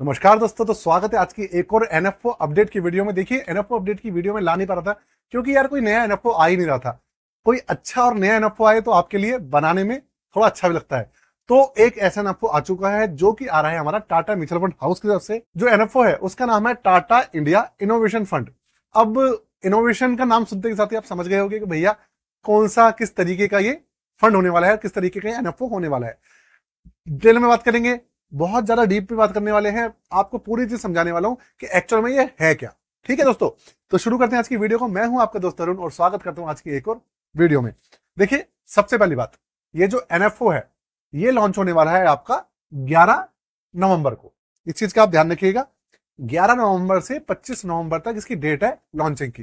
नमस्कार दोस्तों तो स्वागत है आज की एक और एन अपडेट की वीडियो में देखिए एन अपडेट की वीडियो में ला नहीं पा रहा था क्योंकि यार कोई नया एन आ ही नहीं रहा था कोई अच्छा और नया एन आए तो आपके लिए बनाने में थोड़ा अच्छा भी लगता है तो एक ऐसा एन आ चुका है जो कि आ रहा है हमारा टाटा म्यूचुअल फंड हाउस की तरफ से जो एन है उसका नाम है टाटा इंडिया इनोवेशन फंड अब इनोवेशन का नाम सुनते के साथ ही आप समझ गए होंगे कि भैया कौन सा किस तरीके का ये फंड होने वाला है किस तरीके का एनएफओ होने वाला है डिटेल में बात करेंगे बहुत ज्यादा डीप में बात करने वाले हैं आपको पूरी चीज समझाने वाला हूं कि एक्चुअल में ये है क्या ठीक है दोस्तों तो शुरू करते हैं आज की वीडियो को मैं हूं आपका दोस्त अरुण और स्वागत करता हूं आज की एक और वीडियो में देखिए सबसे पहली बात ये जो एन है ये लॉन्च होने वाला है आपका ग्यारह नवंबर को इस चीज का आप ध्यान रखिएगा 11 नवंबर से 25 नवंबर तक इसकी डेट है लॉन्चिंग की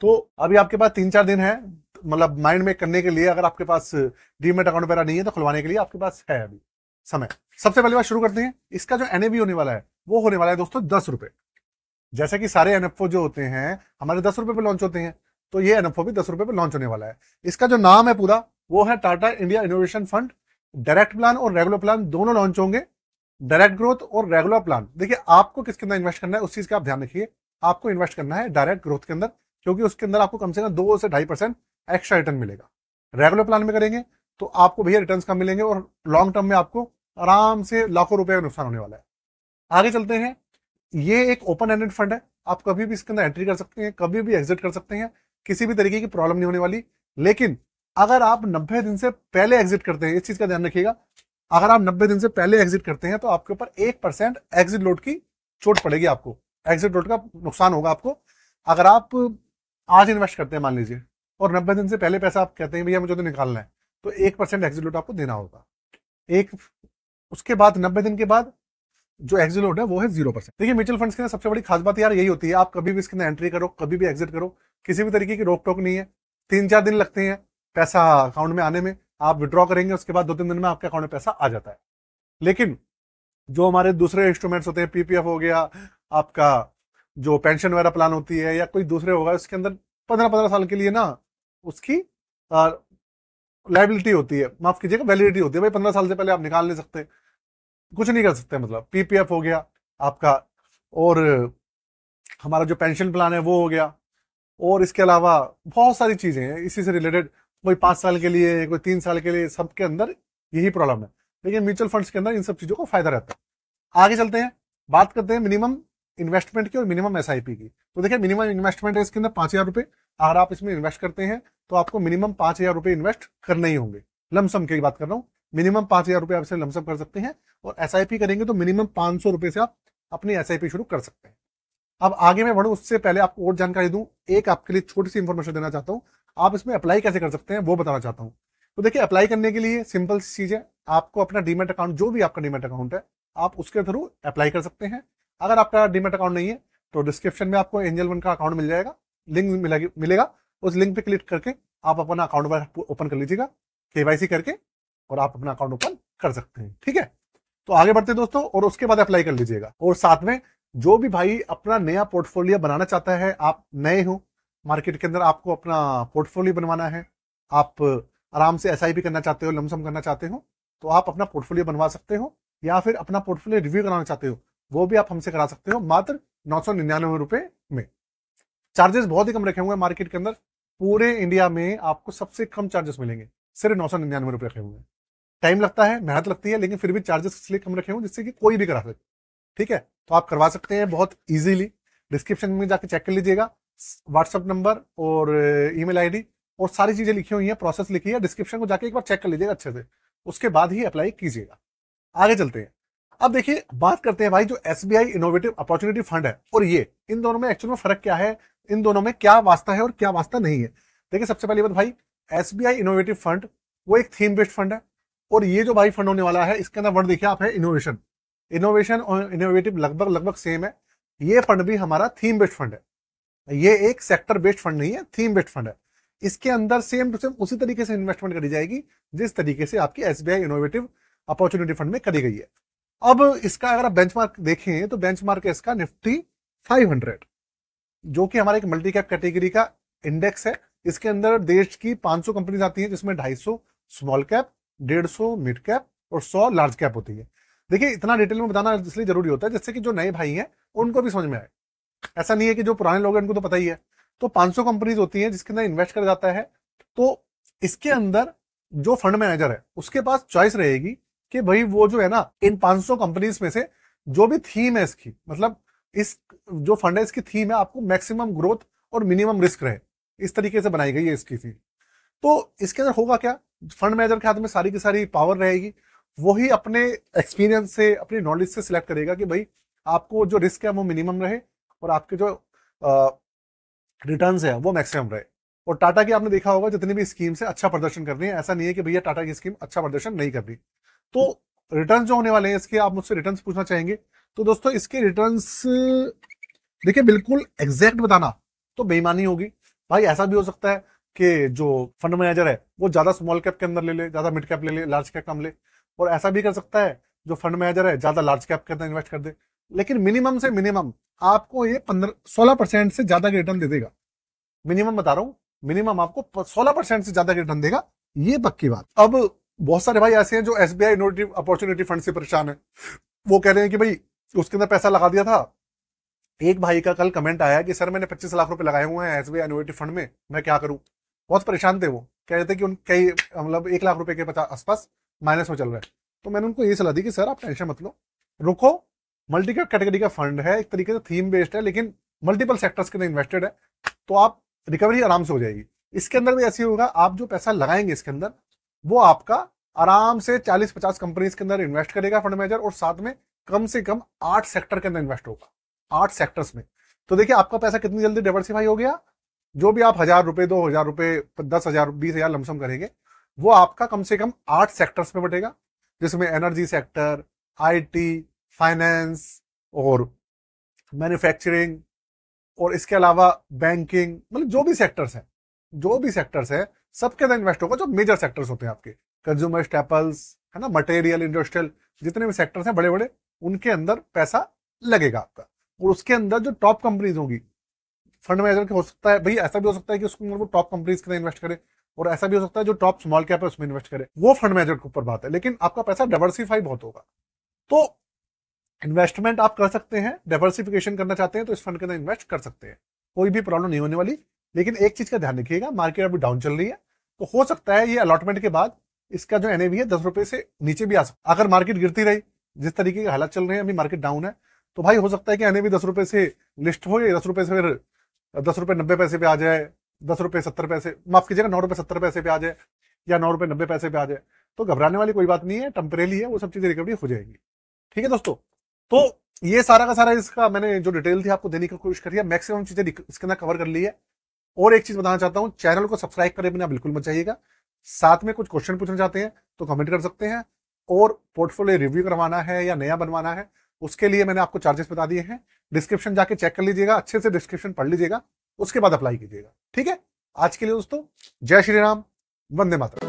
तो अभी आपके पास तीन चार दिन है मतलब माइंड में करने के लिए अगर आपके पास डीमेट अकाउंट वगैरह नहीं है तो खुलवाने के लिए आपके पास है अभी समय सबसे पहले बात शुरू करते हैं इसका जो एनएबी होने वाला है वो होने वाला है दोस्तों दस रुपए जैसे कि सारे एनएफओ जो होते हैं हमारे दस रुपए पे लॉन्च होते हैं तो ये एनएफओ भी दस रुपए पे लॉन्च होने वाला है इसका जो नाम है पूरा वो है Tata India innovation fund direct plan और रेगुलर प्लान दोनों लॉन्च होंगे डायरेक्ट ग्रोथ और रेगुलर प्लान देखिए आपको किसके अंदर इन्वेस्ट करना है उस चीज का आप ध्यान रखिए आपको इन्वेस्ट करना है डायरेक्ट ग्रोथ के अंदर क्योंकि उसके अंदर आपको कम से कम दो से ढाई परसेंट एक्स्ट्रा रिटर्न मिलेगा रेगुलर प्लान में करेंगे तो आपको भैया रिटर्न कम मिलेंगे और लॉन्ग टर्म में आपको आराम से लाखों रुपए का नुकसान होने वाला है आगे चलते हैं ये एक ओपन एंडेड फंड है आप कभी भी इसके अंदर एंट्री कर सकते हैं कभी भी एग्जिट कर सकते हैं किसी भी तरीके की प्रॉब्लम नहीं होने वाली लेकिन अगर आप 90 दिन से पहले एग्जिट करते हैं इस चीज का ध्यान रखिएगा अगर आप 90 दिन से पहले एग्जिट करते हैं तो आपके ऊपर एक परसेंट एग्जिट लोड की चोट पड़ेगी आपको एग्जिट लोड का नुकसान होगा आपको अगर आप आज इन्वेस्ट करते हैं मान लीजिए और नब्बे दिन से पहले पैसा आप कहते हैं भैया मुझे तो निकालना है तो एक परसेंट एग्जिट लोड आपको देना होगा एक उसके बाद नब्बे दिन के बाद जो एक्सिलोड है वो है जीरो परसेंट देखिए म्यूचुअल फंड्स के अंदर सबसे बड़ी खास बात यार यही होती है आप कभी भी इसके अंदर एंट्री करो कभी भी एग्जिट करो किसी भी तरीके की रोक टोक नहीं है तीन चार दिन लगते हैं पैसा अकाउंट में आने में आप विड्रॉ करेंगे उसके बाद दो तीन दिन में आपके अकाउंट में पैसा आ जाता है लेकिन जो हमारे दूसरे इंस्ट्रूमेंट्स होते हैं पीपीएफ हो गया आपका जो पेंशन वगैरह प्लान होती है या कोई दूसरे होगा उसके अंदर पंद्रह पंद्रह साल के लिए ना उसकी लाइबिलिटी होती है माफ कीजिएगा वैलिडिटी होती है भाई पंद्रह साल से पहले आप निकाल नहीं सकते कुछ नहीं कर सकते मतलब पीपीएफ हो गया आपका और हमारा जो पेंशन प्लान है वो हो गया और इसके अलावा बहुत सारी चीजें हैं इसी से रिलेटेड कोई पांच साल के लिए कोई तीन साल के लिए सबके अंदर यही प्रॉब्लम है लेकिन म्यूचुअल फंड्स के अंदर इन सब चीजों का फायदा रहता है आगे चलते हैं बात करते हैं मिनिमम इन्वेस्टमेंट की और मिनिमम एस की तो देखिए मिनिमम इन्वेस्टमेंट है इसके अंदर पांच हजार रुपये अगर आप इसमें इन्वेस्ट करते हैं तो आपको मिनिमम पांच हजार रुपये इन्वेस्ट करने ही होंगे लमसम की बात कर रहा हूँ मिनिमम पांच हजार रुपए आप इसे लमसम कर सकते हैं और एस करेंगे तो मिनिमम पांच सौ रुपये से आप अपनी एस शुरू कर सकते हैं अब आगे मैं बढ़ू उससे पहले आपको और जानकारी दू एक आपके लिए छोटी सी इन्फॉर्मेशन देना चाहता हूँ आप इसमें अप्लाई कैसे कर सकते हैं वो बताना चाहता हूँ तो देखिए अप्लाई करने के लिए सिंपल चीज़ है आपको अपना डीमेट अकाउंट जो भी आपका डीमेट अकाउंट है आप उसके थ्रू अप्लाई कर सकते हैं अगर आपका डीमेट अकाउंट नहीं है तो डिस्क्रिप्शन में आपको एंजल वन का अकाउंट मिल जाएगा लिंक मिलेगा उस लिंक पे क्लिक करके आप अपना अकाउंट ओपन कर लीजिएगा केवाईसी करके और आप अपना अकाउंट ओपन कर सकते हैं ठीक है तो आगे बढ़ते हैं दोस्तों और उसके बाद अप्लाई कर लीजिएगा और साथ में जो भी भाई अपना नया पोर्टफोलियो बनाना चाहता है आप नए हो मार्केट के अंदर आपको अपना पोर्टफोलियो बनवाना है आप आराम से एस करना चाहते हो लमसम करना चाहते हो तो आप अपना पोर्टफोलियो बनवा सकते हो या फिर अपना पोर्टफोलियो रिव्यू कराना चाहते हो वो भी आप हमसे करा सकते हो मात्र नौ सौ निन्यानवे रुपए में चार्जेस बहुत ही कम रखे हुए हैं मार्केट के अंदर पूरे इंडिया में आपको सबसे कम चार्जेस मिलेंगे सिर्फ नौ सौ निन्यानवे रुपए रखे हुए हैं टाइम लगता है मेहनत लगती है लेकिन फिर भी चार्जेस इसलिए कम रखे हुए जिससे कि कोई भी करा सके ठीक है तो आप करवा सकते हैं बहुत ईजिली डिस्क्रिप्शन में जाके चेक कर लीजिएगा व्हाट्सअप नंबर और ईमेल आईडी और सारी चीजें लिखी हुई है प्रोसेस लिखी है डिस्क्रिप्शन को जाके एक बार चेक कर लीजिएगा अच्छे से उसके बाद ही अप्लाई कीजिएगा आगे चलते हैं अब देखिए बात करते हैं भाई जो एस इनोवेटिव अपॉर्चुनिटी फंड है और ये इन दोनों में एक्चुअल में फर्क क्या है इन दोनों में क्या वास्ता है और क्या वास्ता नहीं है देखिए सबसे पहली बात भाई एस इनोवेटिव फंड वो एक थीम बेस्ड फंड है और ये जो भाई फंड होने वाला है इसके अंदर वर्ड देखिए आप है इनोवेशन इनोवेशन और इनोवेटिव लगभग लगभग सेम है ये फंड भी हमारा थीम बेस्ड फंड है ये एक सेक्टर बेस्ड फंड नहीं है थीम बेस्ड फंड है इसके अंदर सेम टू सेम उसी तरीके से इन्वेस्टमेंट करी जाएगी जिस तरीके से आपकी एस इनोवेटिव अपॉर्चुनिटी फंड में करी गई है अब इसका अगर आप बेंचमार्क देखें तो बेंचमार्क है इसका निफ्टी 500 जो कि हमारे एक मल्टी कैप कैटेगरी का इंडेक्स है इसके अंदर देश की 500 कंपनीज आती हैं जिसमें 250 स्मॉल कैप 150 मिड कैप और 100 लार्ज कैप होती है देखिए इतना डिटेल में बताना इसलिए जरूरी होता है जिससे कि जो नए भाई हैं उनको भी समझ में आए ऐसा नहीं है कि जो पुराने लोग हैं उनको तो पता ही है तो 500 कंपनीज होती हैं जिसके अंदर इन्वेस्ट कर जाता है तो इसके अंदर जो फंड मैनेजर है उसके पास चॉइस रहेगी कि भाई वो जो है ना इन 500 कंपनीज में से जो भी थीम है इसकी मतलब इस जो फंड है इसकी थीम है आपको मैक्सिमम ग्रोथ और मिनिमम रिस्क रहे इस तरीके से बनाई गई है इसकी थीम तो इसके अंदर होगा क्या फंड मैनेजर के हाथ में सारी की सारी पावर रहेगी वही अपने एक्सपीरियंस से अपनी नॉलेज से सिलेक्ट करेगा कि भाई आपको जो रिस्क है वो मिनिमम रहे और आपके जो रिटर्न्स है वो मैक्सिमम रहे और टाटा की आपने देखा होगा जितनी भी स्कीम से अच्छा प्रदर्शन कर रही है ऐसा नहीं है कि भैया टाटा की स्कीम अच्छा प्रदर्शन नहीं कर रही तो रिटर्न जो होने वाले हैं इसके आप मुझसे रिटर्न पूछना चाहेंगे तो दोस्तों इसके रिटर्न्स देखिए बिल्कुल एग्जैक्ट बताना तो बेईमानी होगी भाई ऐसा भी हो सकता है कि जो फंड मैनेजर है वो ज़्यादा स्मॉल कैप के अंदर ले ले ज़्यादा मिड कैप ले ले लार्ज कैप कम ले और ऐसा भी कर सकता है जो फंड मैनेजर है ज़्यादा लार्ज कैप के अंदर इन्वेस्ट कर दे लेकिन मिनिमम से मिनिमम आपको ये पंद्रह सोलह परसेंट से ज़्यादा रिटर्न दे देगा मिनिमम बता रहा हूँ मिनिमम आपको सोलह परसेंट से ज़्यादा रिटर्न देगा ये पक्की बात अब बहुत सारे भाई ऐसे हैं जो S B I opportunity fund से परेशान है वो कह रहे हैं कि भाई उसके अंदर पैसा लगा दिया था एक भाई का कल कमेंट आया कि सर मैंने पच्चीस लाख रुपए लगाए हुए हैं एस बी एनुटी फंड में मैं क्या करूं बहुत परेशान थे वो कह रहे थे कि उन कई मतलब एक लाख रुपए के पचास आसपास माइनस में चल रहे तो मैंने उनको ये सलाह दी कि सर आप टेंशन मत लो रुको मल्टी कैप कैटेगरी का फंड है एक तरीके से थीम बेस्ड है लेकिन मल्टीपल सेक्टर्स के अंदर इन्वेस्टेड है तो आप रिकवरी आराम से हो जाएगी इसके अंदर भी ऐसे होगा आप जो पैसा लगाएंगे इसके अंदर वो आपका आराम से 40-50 कंपनीज के अंदर इन्वेस्ट करेगा फंड मैनेजर और साथ में कम से कम आठ सेक्टर के अंदर इन्वेस्ट होगा आठ सेक्टर्स में तो देखिए आपका पैसा कितनी जल्दी डाइवर्सिफाई हो गया जो भी आप हजार रुपए दो हजार रुपए दस हजार बीस हजार लमसम करेंगे वो आपका कम से कम आठ सेक्टर्स में बटेगा जिसमें एनर्जी सेक्टर आईटी फाइनेंस और मैन्युफैक्चरिंग और इसके अलावा बैंकिंग मतलब जो भी सेक्टर्स हैं जो भी सेक्टर्स हैं सबके अंदर इन्वेस्ट होगा जो मेजर सेक्टर्स होते हैं आपके कंज्यूमर स्टेपल्स है ना मटेरियल इंडस्ट्रियल जितने भी सेक्टर्स हैं बड़े बड़े उनके अंदर पैसा लगेगा आपका और उसके अंदर जो टॉप कंपनीज होगी फंड मैनेजर के हो सकता है भाई ऐसा भी हो सकता है कि उसके अंदर वो टॉप कंपनीज के इन्वेस्ट करे और ऐसा भी हो सकता है जो टॉप स्मॉल कैप है उसमें इन्वेस्ट करे वो फंड मैनेजर के ऊपर बात है लेकिन आपका पैसा डाइवर्सिफाई बहुत होगा तो इन्वेस्टमेंट आप कर सकते हैं डाइवर्सिफिकेशन करना चाहते हैं तो इस फंड के अंदर इन्वेस्ट कर सकते हैं कोई भी प्रॉब्लम नहीं होने वाली लेकिन एक चीज का ध्यान रखिएगा मार्केट अभी डाउन चल रही है तो हो सकता है ये अलॉटमेंट के बाद इसका जो एनएवी है दस रुपए से नीचे भी आ सकता अगर मार्केट गिरती रही जिस तरीके के हालात चल रहे हैं अभी मार्केट डाउन है तो भाई हो सकता है कि आने भी दस रुपए से लिस्ट हो या दस रुपए से फिर दस रुपए नब्बे पैसे पे आ जाए दस रुपए सत्तर पैसे माफ कीजिएगा नौ रुपए सत्तर पैसे पे आ जाए या नौ रुपये नब्बे पैसे पे आ जाए तो घबराने वाली कोई बात नहीं है टेम्परेली है वो सब चीज़ें रिकवरी हो जाएंगी ठीक है दोस्तों तो ये सारा का सारा इसका मैंने जो डिटेल थी आपको देने की कोशिश करी है मैक्सिमम चीज़ें इसके अंदर कवर कर ली है और एक चीज़ बताना चाहता हूँ चैनल को सब्सक्राइब करें बिना बिल्कुल मत चाहिएगा साथ में कुछ क्वेश्चन पूछना चाहते हैं तो कमेंट कर सकते हैं और पोर्टफोलियो रिव्यू करवाना है या नया बनवाना है उसके लिए मैंने आपको चार्जेस बता दिए हैं डिस्क्रिप्शन जाके चेक कर लीजिएगा अच्छे से डिस्क्रिप्शन पढ़ लीजिएगा उसके बाद अप्लाई कीजिएगा ठीक है आज के लिए दोस्तों जय श्री राम वंदे मातरम